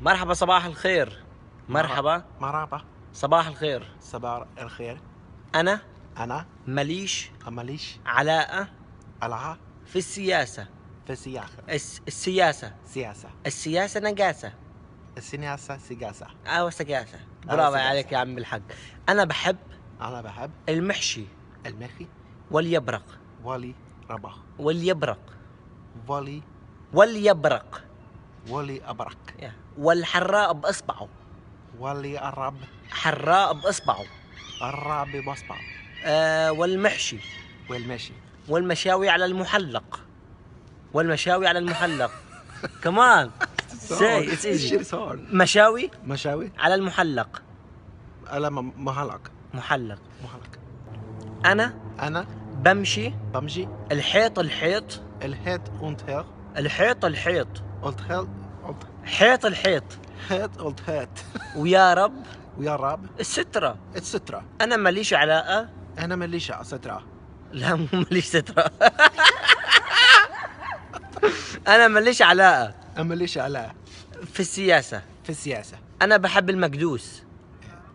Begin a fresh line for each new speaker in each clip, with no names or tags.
مرحبا صباح الخير مرحبا مرحبا صباح الخير صباح الخير انا انا ماليش ماليش علاقه علاقه في السياسه في السياسة السياسة سياسة السياسة نجاسة السياسة سجاسة أو سجاسة برافو عليك يا عم الحق أنا بحب أنا بحب المحشي المحشي واليبرق ولي ربخ واليبرق ولي واليبرق ابرك والحراء بإصبعه ولأرب حراء بإصبعه الرعب بإصبعه آه والمحشي والمشي والمشاوي على المحلق والمشاوي على المحلق كمان سي اتس ايزي مشاوي مشاوي على المحلق على محلق محلق محلق انا انا بمشي بمشي الحيط الحيط الحيط اونتير الحيط الحيط اولد خل اولد حيط الحيط حيط اولد هيت ويا رب ويا رب السترة السترة أنا ماليش علاقة أنا ماليش سترة لا مو ماليش سترة أنا ماليش علاقة أنا ماليش علاقة في السياسة في السياسة أنا بحب المكدوس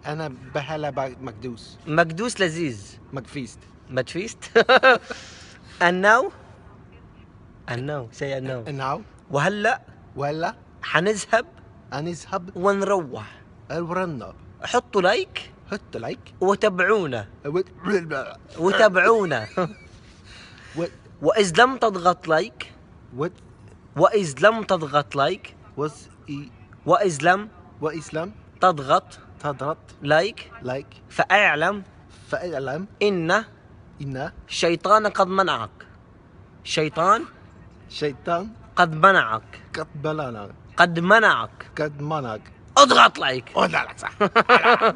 أنا بهلا مكدوس مكدوس لذيذ مكفيست مكفيست and now and now say and now and now وهلا وهلا حنذهب حنذهب ونروح ونروح حطوا لايك حطوا لايك وتابعونا وتابعونا وإذ لم تضغط لايك وإذ لم تضغط لايك وإذ لم وإذ لم تضغط تضغط لايك لايك فاعلم فاعلم ان ان الشيطان قد منعك شيطان شيطان قد منعك قد منعك قد منعك قد منعك اضغط لايك اضغط صح